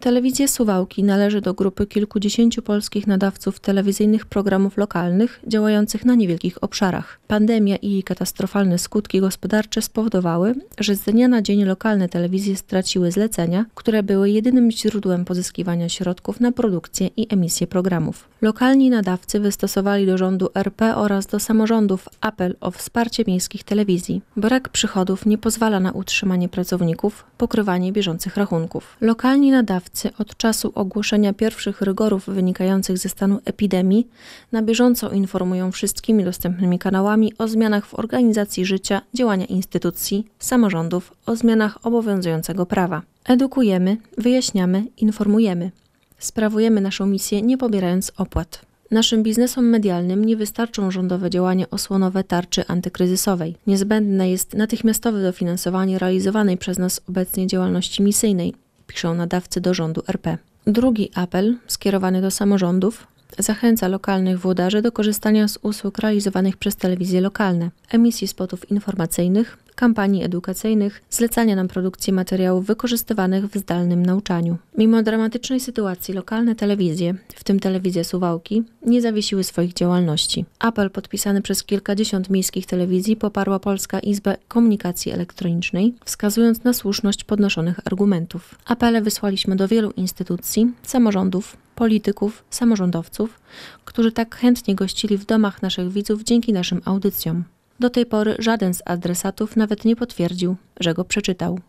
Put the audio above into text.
Telewizja Suwałki należy do grupy kilkudziesięciu polskich nadawców telewizyjnych programów lokalnych działających na niewielkich obszarach. Pandemia i jej katastrofalne skutki gospodarcze spowodowały, że z dnia na dzień lokalne telewizje straciły zlecenia, które były jedynym źródłem pozyskiwania środków na produkcję i emisję programów. Lokalni nadawcy wystosowali do rządu RP oraz do samorządów apel o wsparcie miejskich telewizji. Brak przychodów nie pozwala na utrzymanie pracowników, pokrywanie bieżących rachunków. Lokalni nadawcy od czasu ogłoszenia pierwszych rygorów wynikających ze stanu epidemii na bieżąco informują wszystkimi dostępnymi kanałami o zmianach w organizacji życia, działania instytucji, samorządów, o zmianach obowiązującego prawa. Edukujemy, wyjaśniamy, informujemy. Sprawujemy naszą misję nie pobierając opłat. Naszym biznesom medialnym nie wystarczą rządowe działania osłonowe tarczy antykryzysowej. Niezbędne jest natychmiastowe dofinansowanie realizowanej przez nas obecnie działalności misyjnej piszą nadawcy do rządu RP. Drugi apel, skierowany do samorządów, zachęca lokalnych włodarzy do korzystania z usług realizowanych przez telewizje lokalne, emisji spotów informacyjnych, kampanii edukacyjnych, zlecania nam produkcji materiałów wykorzystywanych w zdalnym nauczaniu. Mimo dramatycznej sytuacji lokalne telewizje, w tym telewizja Suwałki, nie zawiesiły swoich działalności. Apel podpisany przez kilkadziesiąt miejskich telewizji poparła Polska Izba Komunikacji Elektronicznej, wskazując na słuszność podnoszonych argumentów. Apele wysłaliśmy do wielu instytucji, samorządów, polityków, samorządowców, którzy tak chętnie gościli w domach naszych widzów dzięki naszym audycjom. Do tej pory żaden z adresatów nawet nie potwierdził, że go przeczytał.